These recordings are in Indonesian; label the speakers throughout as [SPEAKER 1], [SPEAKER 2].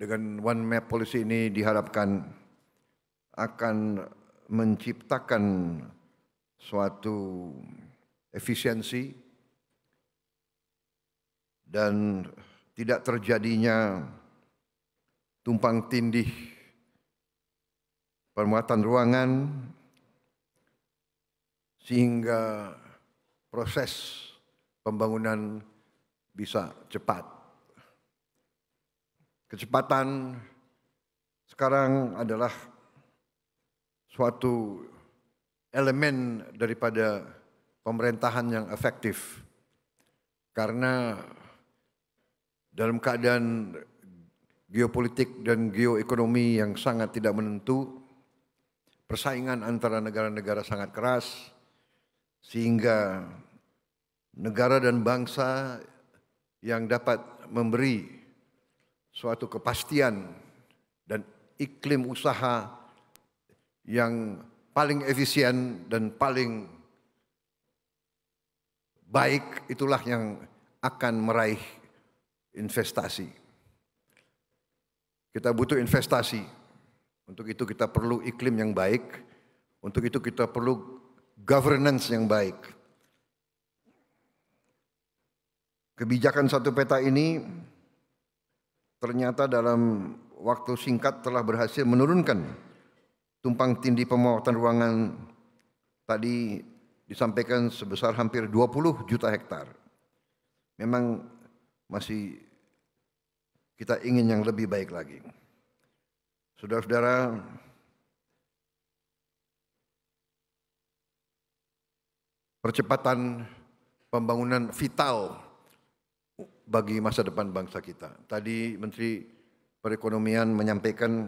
[SPEAKER 1] dengan one map policy ini diharapkan akan menciptakan suatu efisiensi dan tidak terjadinya tumpang tindih permuatan ruangan sehingga proses pembangunan bisa cepat. Kecepatan sekarang adalah suatu elemen daripada pemerintahan yang efektif. Karena dalam keadaan geopolitik dan geoekonomi yang sangat tidak menentu, persaingan antara negara-negara sangat keras, sehingga negara dan bangsa yang dapat memberi suatu kepastian dan iklim usaha yang paling efisien dan paling baik itulah yang akan meraih investasi. Kita butuh investasi. Untuk itu kita perlu iklim yang baik. Untuk itu kita perlu governance yang baik. Kebijakan satu peta ini ternyata dalam waktu singkat telah berhasil menurunkan tumpang tindih pemawatan ruangan tadi disampaikan sebesar hampir 20 juta hektar. Memang masih kita ingin yang lebih baik lagi. Saudara-saudara, percepatan pembangunan vital bagi masa depan bangsa kita. Tadi Menteri Perekonomian menyampaikan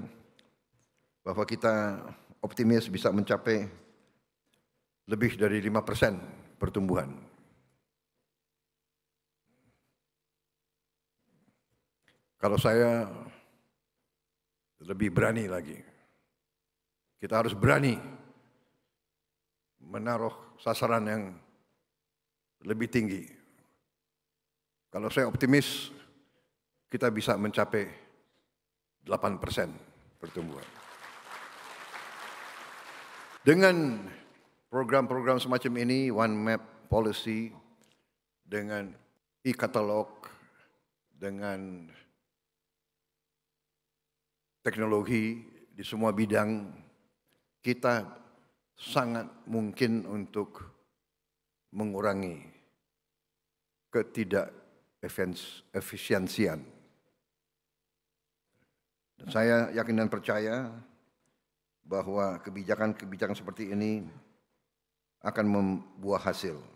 [SPEAKER 1] bahwa kita optimis bisa mencapai lebih dari 5 persen pertumbuhan. Kalau saya lebih berani lagi, kita harus berani menaruh sasaran yang lebih tinggi kalau saya optimis, kita bisa mencapai 8 persen pertumbuhan. Dengan program-program semacam ini, One Map Policy, dengan e-katalog, dengan teknologi di semua bidang, kita sangat mungkin untuk mengurangi ketidak efisiensian. Dan saya yakin dan percaya bahwa kebijakan-kebijakan seperti ini akan membuah hasil.